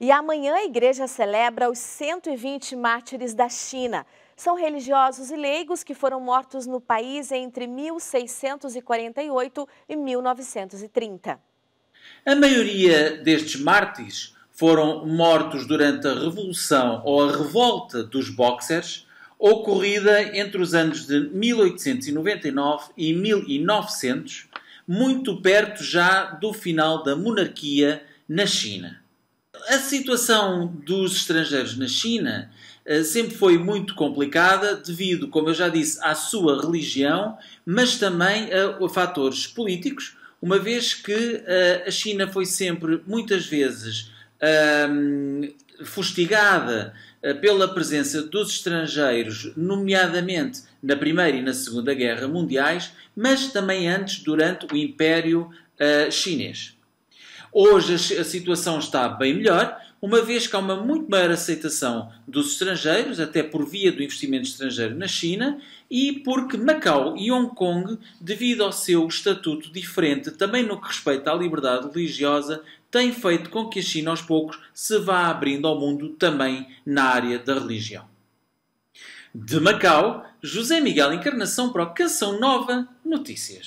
E amanhã a igreja celebra os 120 mártires da China. São religiosos e leigos que foram mortos no país entre 1648 e 1930. A maioria destes mártires foram mortos durante a Revolução ou a Revolta dos Boxers, ocorrida entre os anos de 1899 e 1900, muito perto já do final da monarquia na China. A situação dos estrangeiros na China eh, sempre foi muito complicada devido, como eu já disse, à sua religião, mas também a, fatores políticos, uma vez que eh, a China foi sempre, muitas vezes, fustigada eh, pela presença dos estrangeiros, nomeadamente na Primeira e na Segunda Guerra Mundiais, mas também antes, durante o Império Chinês. Hoje a situação está bem melhor, uma vez que há uma muito maior aceitação dos estrangeiros, até por via do investimento estrangeiro na China, e porque Macau e Hong Kong, devido ao seu estatuto diferente, também no que respeita à liberdade religiosa, têm feito com que a China, aos poucos, se vá abrindo ao mundo também na área da religião. De Macau, José Miguel Encarnação para o Canção Nova Notícias.